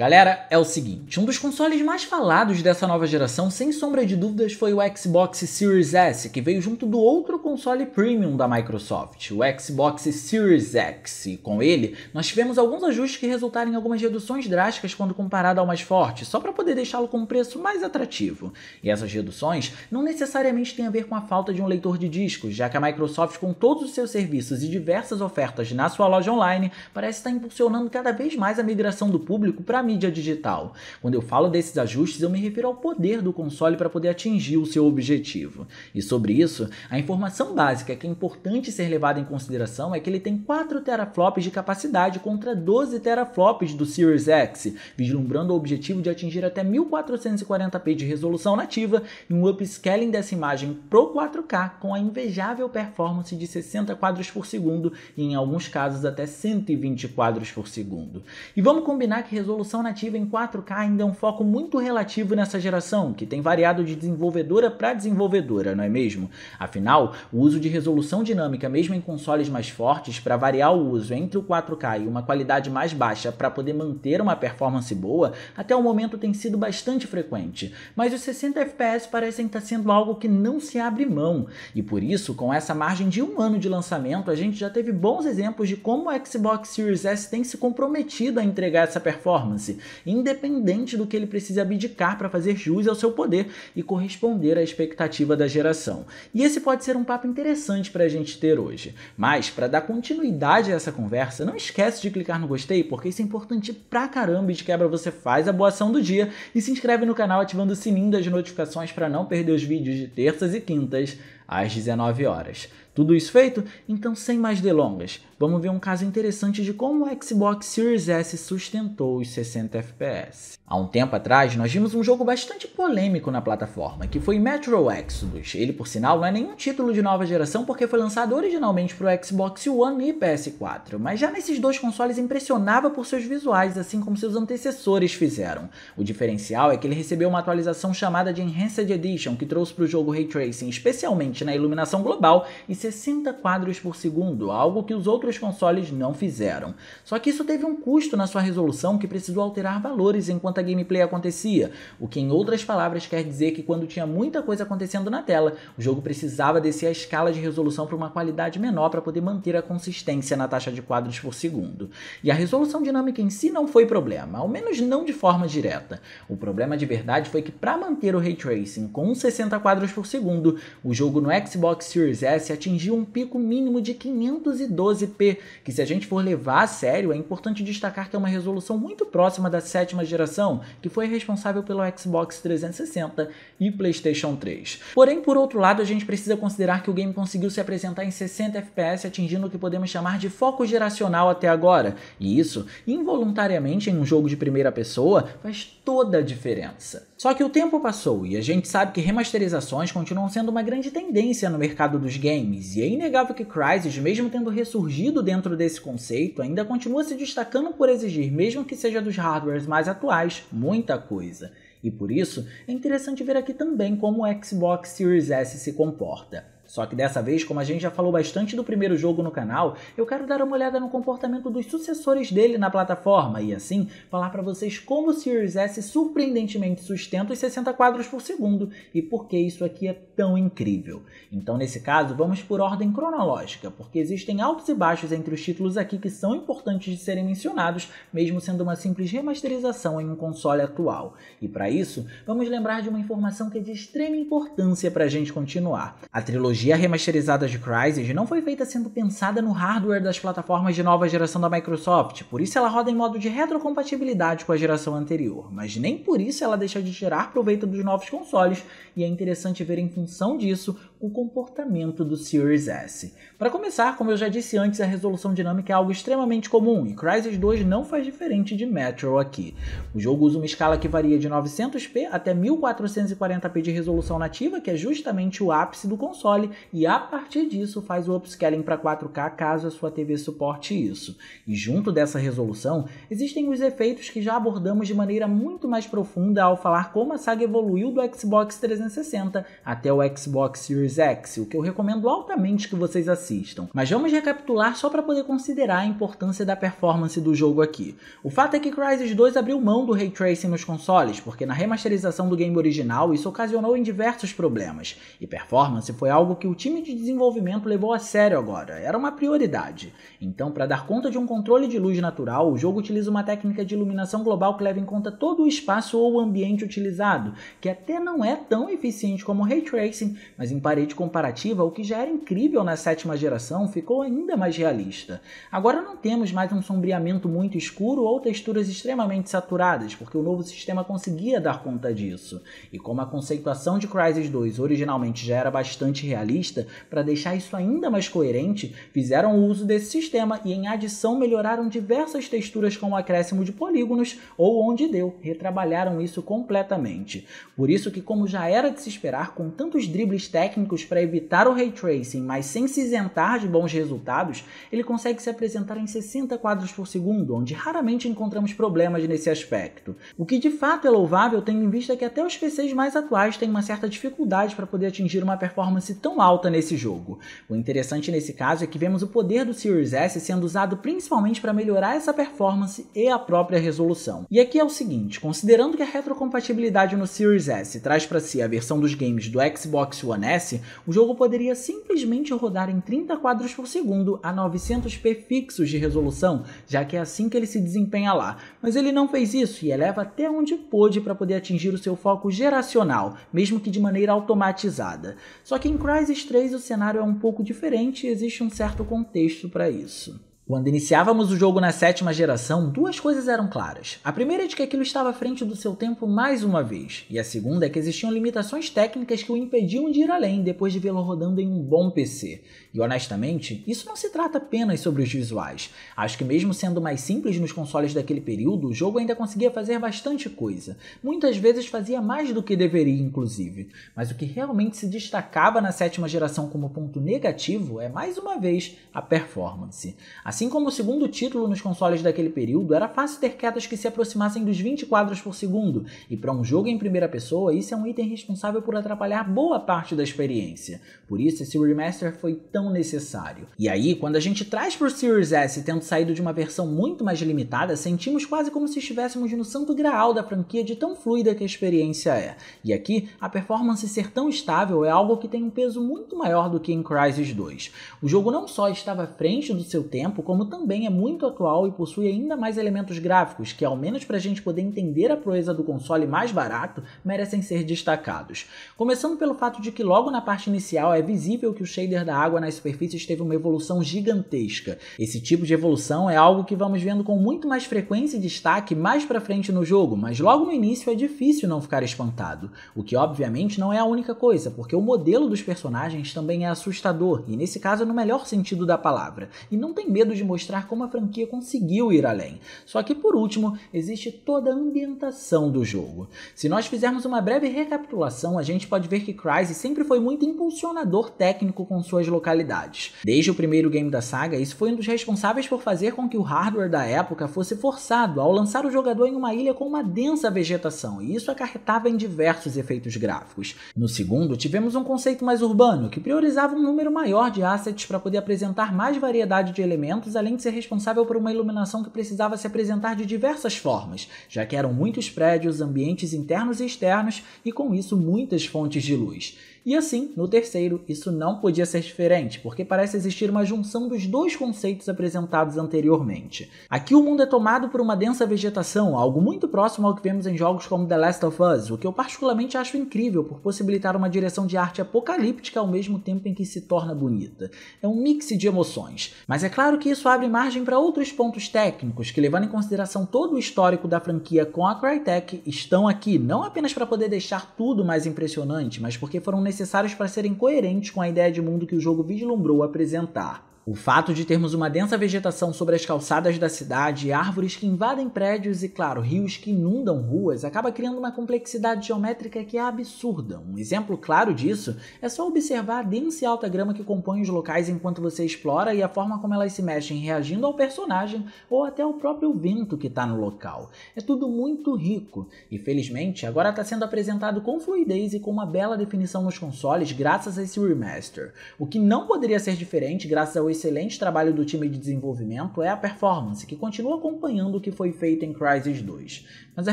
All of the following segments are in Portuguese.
Galera, é o seguinte, um dos consoles mais falados dessa nova geração, sem sombra de dúvidas, foi o Xbox Series S, que veio junto do outro console premium da Microsoft, o Xbox Series X. E com ele, nós tivemos alguns ajustes que resultaram em algumas reduções drásticas quando comparado ao mais forte, só para poder deixá-lo com um preço mais atrativo. E essas reduções não necessariamente têm a ver com a falta de um leitor de discos, já que a Microsoft, com todos os seus serviços e diversas ofertas na sua loja online, parece estar impulsionando cada vez mais a migração do público para mídia digital. Quando eu falo desses ajustes, eu me refiro ao poder do console para poder atingir o seu objetivo. E sobre isso, a informação básica que é importante ser levada em consideração é que ele tem 4 teraflops de capacidade contra 12 teraflops do Series X, vislumbrando o objetivo de atingir até 1440p de resolução nativa e um upscaling dessa imagem pro 4K com a invejável performance de 60 quadros por segundo e em alguns casos até 120 quadros por segundo. E vamos combinar que resolução transmissão nativa em 4K ainda é um foco muito relativo nessa geração, que tem variado de desenvolvedora para desenvolvedora, não é mesmo? Afinal, o uso de resolução dinâmica, mesmo em consoles mais fortes, para variar o uso entre o 4K e uma qualidade mais baixa para poder manter uma performance boa, até o momento tem sido bastante frequente. Mas os 60 FPS parecem estar tá sendo algo que não se abre mão, e por isso, com essa margem de um ano de lançamento, a gente já teve bons exemplos de como o Xbox Series S tem se comprometido a entregar essa performance performance, independente do que ele precise abdicar para fazer jus ao seu poder e corresponder à expectativa da geração. E esse pode ser um papo interessante para a gente ter hoje. Mas, para dar continuidade a essa conversa, não esquece de clicar no gostei, porque isso é importante pra caramba e de quebra você faz a boa ação do dia e se inscreve no canal ativando o sininho das notificações para não perder os vídeos de terças e quintas às 19 horas. Tudo isso feito? Então, sem mais delongas, vamos ver um caso interessante de como o Xbox Series S sustentou os 60 FPS. Há um tempo atrás, nós vimos um jogo bastante polêmico na plataforma, que foi Metro Exodus. Ele, por sinal, não é nenhum título de nova geração porque foi lançado originalmente para o Xbox One e PS4, mas já nesses dois consoles impressionava por seus visuais, assim como seus antecessores fizeram. O diferencial é que ele recebeu uma atualização chamada de Enhanced Edition, que trouxe para o jogo Ray Tracing, especialmente na iluminação global, e 60 quadros por segundo, algo que os outros outros consoles não fizeram. Só que isso teve um custo na sua resolução que precisou alterar valores enquanto a gameplay acontecia, o que em outras palavras quer dizer que quando tinha muita coisa acontecendo na tela, o jogo precisava descer a escala de resolução para uma qualidade menor para poder manter a consistência na taxa de quadros por segundo. E a resolução dinâmica em si não foi problema, ao menos não de forma direta. O problema de verdade foi que para manter o ray tracing com 60 quadros por segundo, o jogo no Xbox Series S atingiu um pico mínimo de 512 XP, que se a gente for levar a sério, é importante destacar que é uma resolução muito próxima da sétima geração, que foi responsável pelo Xbox 360 e PlayStation 3. Porém, por outro lado, a gente precisa considerar que o game conseguiu se apresentar em 60 FPS, atingindo o que podemos chamar de foco geracional até agora. E isso, involuntariamente em um jogo de primeira pessoa, faz toda a diferença. Só que o tempo passou e a gente sabe que remasterizações continuam sendo uma grande tendência no mercado dos games, e é inegável que Crysis, mesmo tendo ressurgido dentro desse conceito, ainda continua se destacando por exigir, mesmo que seja dos hardwares mais atuais, muita coisa. E por isso, é interessante ver aqui também como o Xbox Series S se comporta. Só que dessa vez, como a gente já falou bastante do primeiro jogo no canal, eu quero dar uma olhada no comportamento dos sucessores dele na plataforma e assim falar para vocês como o Series S surpreendentemente sustenta os 60 quadros por segundo e por que isso aqui é tão incrível. Então, nesse caso, vamos por ordem cronológica, porque existem altos e baixos entre os títulos aqui que são importantes de serem mencionados, mesmo sendo uma simples remasterização em um console atual. E para isso, vamos lembrar de uma informação que é de extrema importância para a gente continuar. A trilogia trilogia remasterizada de Crysis não foi feita sendo pensada no hardware das plataformas de nova geração da Microsoft, por isso ela roda em modo de retrocompatibilidade com a geração anterior, mas nem por isso ela deixa de tirar proveito dos novos consoles, e é interessante ver em função disso o comportamento do Series S. Para começar, como eu já disse antes, a resolução dinâmica é algo extremamente comum, e Crysis 2 não faz diferente de Metro aqui. O jogo usa uma escala que varia de 900p até 1440p de resolução nativa, que é justamente o ápice do console, e a partir disso faz o upscaling para 4K caso a sua TV suporte isso. E junto dessa resolução, existem os efeitos que já abordamos de maneira muito mais profunda ao falar como a saga evoluiu do Xbox 360 até o Xbox Series X, o que eu recomendo altamente que vocês assistam. Mas vamos recapitular só para poder considerar a importância da performance do jogo aqui. O fato é que Crysis 2 abriu mão do ray tracing nos consoles, porque na remasterização do game original isso ocasionou em diversos problemas, e performance foi algo que o time de desenvolvimento levou a sério agora, era uma prioridade. Então, para dar conta de um controle de luz natural, o jogo utiliza uma técnica de iluminação global que leva em conta todo o espaço ou o ambiente utilizado, que até não é tão eficiente como o ray tracing, mas em parede comparativa, o que já era incrível na sétima geração ficou ainda mais realista. Agora não temos mais um sombreamento muito escuro ou texturas extremamente saturadas, porque o novo sistema conseguia dar conta disso. E como a conceituação de Crysis 2 originalmente já era bastante realista, jornalista, para deixar isso ainda mais coerente, fizeram uso desse sistema e, em adição, melhoraram diversas texturas com o acréscimo de polígonos ou onde deu, retrabalharam isso completamente. Por isso que, como já era de se esperar, com tantos dribles técnicos para evitar o ray tracing, mas sem se isentar de bons resultados, ele consegue se apresentar em 60 quadros por segundo, onde raramente encontramos problemas nesse aspecto. O que de fato é louvável, tendo em vista que até os PCs mais atuais têm uma certa dificuldade para poder atingir uma performance tão alta nesse jogo. O interessante nesse caso é que vemos o poder do Series S sendo usado principalmente para melhorar essa performance e a própria resolução. E aqui é o seguinte, considerando que a retrocompatibilidade no Series S traz para si a versão dos games do Xbox One S, o jogo poderia simplesmente rodar em 30 quadros por segundo a 900p fixos de resolução, já que é assim que ele se desempenha lá. Mas ele não fez isso e eleva até onde pôde para poder atingir o seu foco geracional, mesmo que de maneira automatizada. Só que em Pais 3 o cenário é um pouco diferente e existe um certo contexto para isso. Quando iniciávamos o jogo na sétima geração, duas coisas eram claras. A primeira é de que aquilo estava à frente do seu tempo mais uma vez, e a segunda é que existiam limitações técnicas que o impediam de ir além depois de vê-lo rodando em um bom PC. E honestamente, isso não se trata apenas sobre os visuais. Acho que mesmo sendo mais simples nos consoles daquele período, o jogo ainda conseguia fazer bastante coisa. Muitas vezes fazia mais do que deveria, inclusive. Mas o que realmente se destacava na sétima geração como ponto negativo é mais uma vez a performance. A assim Assim como o segundo título nos consoles daquele período, era fácil ter quedas que se aproximassem dos 20 quadros por segundo, e para um jogo em primeira pessoa, isso é um item responsável por atrapalhar boa parte da experiência. Por isso, esse remaster foi tão necessário. E aí, quando a gente traz para o Series S tendo saído de uma versão muito mais limitada, sentimos quase como se estivéssemos no santo graal da franquia de tão fluida que a experiência é. E aqui, a performance ser tão estável é algo que tem um peso muito maior do que em Crysis 2. O jogo não só estava à frente do seu tempo, como também é muito atual e possui ainda mais elementos gráficos que, ao menos para a gente poder entender a proeza do console mais barato, merecem ser destacados. Começando pelo fato de que logo na parte inicial é visível que o shader da água nas superfícies teve uma evolução gigantesca. Esse tipo de evolução é algo que vamos vendo com muito mais frequência e destaque mais para frente no jogo, mas logo no início é difícil não ficar espantado, o que obviamente não é a única coisa, porque o modelo dos personagens também é assustador, e nesse caso no melhor sentido da palavra, e não tem medo de de mostrar como a franquia conseguiu ir além. Só que, por último, existe toda a ambientação do jogo. Se nós fizermos uma breve recapitulação, a gente pode ver que Crysis sempre foi muito impulsionador técnico com suas localidades. Desde o primeiro game da saga, isso foi um dos responsáveis por fazer com que o hardware da época fosse forçado ao lançar o jogador em uma ilha com uma densa vegetação, e isso acarretava em diversos efeitos gráficos. No segundo, tivemos um conceito mais urbano, que priorizava um número maior de assets para poder apresentar mais variedade de elementos eventos, além de ser responsável por uma iluminação que precisava se apresentar de diversas formas, já que eram muitos prédios, ambientes internos e externos e com isso muitas fontes de luz. E assim, no terceiro, isso não podia ser diferente, porque parece existir uma junção dos dois conceitos apresentados anteriormente. Aqui o mundo é tomado por uma densa vegetação, algo muito próximo ao que vemos em jogos como The Last of Us, o que eu particularmente acho incrível por possibilitar uma direção de arte apocalíptica ao mesmo tempo em que se torna bonita. É um mix de emoções, mas é claro que isso abre margem para outros pontos técnicos que, levando em consideração todo o histórico da franquia com a Crytek, estão aqui não apenas para poder deixar tudo mais impressionante, mas porque foram necessários para serem coerentes com a ideia de mundo que o jogo vislumbrou apresentar. O fato de termos uma densa vegetação sobre as calçadas da cidade, árvores que invadem prédios e, claro, rios que inundam ruas, acaba criando uma complexidade geométrica que é absurda. Um exemplo claro disso é só observar a densa e alta grama que compõe os locais enquanto você explora e a forma como elas se mexem reagindo ao personagem ou até ao próprio vento que está no local. É tudo muito rico e, felizmente, agora está sendo apresentado com fluidez e com uma bela definição nos consoles graças a esse remaster. O que não poderia ser diferente graças ao o excelente trabalho do time de desenvolvimento é a performance, que continua acompanhando o que foi feito em Crysis 2, mas a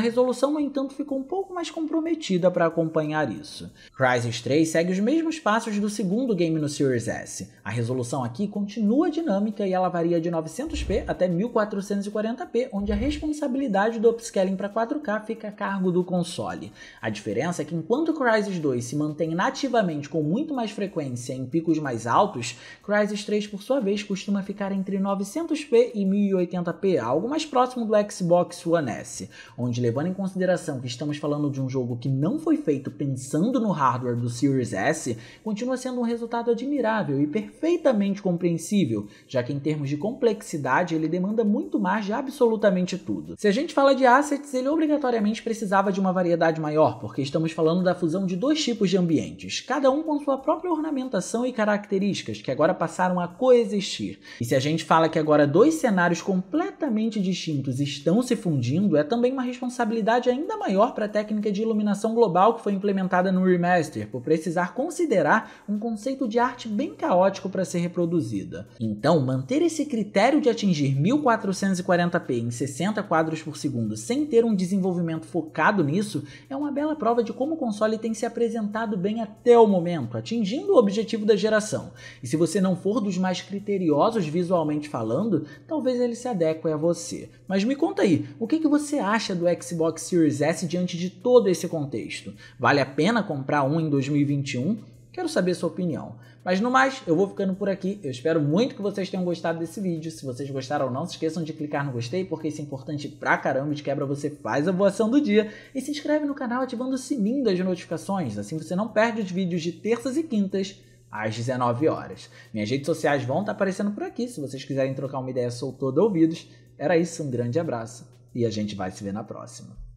resolução, no entanto, ficou um pouco mais comprometida para acompanhar isso. Crysis 3 segue os mesmos passos do segundo game no Series S. A resolução aqui continua dinâmica e ela varia de 900p até 1440p, onde a responsabilidade do upscaling para 4K fica a cargo do console. A diferença é que enquanto Crysis 2 se mantém nativamente com muito mais frequência em picos mais altos, Crysis 3 por sua vez, costuma ficar entre 900p e 1080p, algo mais próximo do Xbox One S, onde levando em consideração que estamos falando de um jogo que não foi feito pensando no hardware do Series S, continua sendo um resultado admirável e perfeitamente compreensível, já que em termos de complexidade ele demanda muito mais de absolutamente tudo. Se a gente fala de assets, ele obrigatoriamente precisava de uma variedade maior, porque estamos falando da fusão de dois tipos de ambientes, cada um com sua própria ornamentação e características, que agora passaram a coexistir coexistir. E se a gente fala que agora dois cenários completamente distintos estão se fundindo, é também uma responsabilidade ainda maior para a técnica de iluminação global que foi implementada no remaster, por precisar considerar um conceito de arte bem caótico para ser reproduzida. Então, manter esse critério de atingir 1440p em 60 quadros por segundo sem ter um desenvolvimento focado nisso é uma bela prova de como o console tem se apresentado bem até o momento, atingindo o objetivo da geração. E se você não for dos mais criteriosos visualmente falando, talvez ele se adeque a você. Mas me conta aí, o que, que você acha do Xbox Series S diante de todo esse contexto? Vale a pena comprar um em 2021? Quero saber sua opinião. Mas no mais, eu vou ficando por aqui. Eu espero muito que vocês tenham gostado desse vídeo. Se vocês gostaram, não se esqueçam de clicar no gostei, porque isso é importante pra caramba. De quebra, você faz a voação do dia. E se inscreve no canal ativando o sininho das notificações. Assim você não perde os vídeos de terças e quintas às 19 horas. Minhas redes sociais vão estar tá aparecendo por aqui, se vocês quiserem trocar uma ideia sou todo ouvidos. Era isso, um grande abraço e a gente vai se ver na próxima.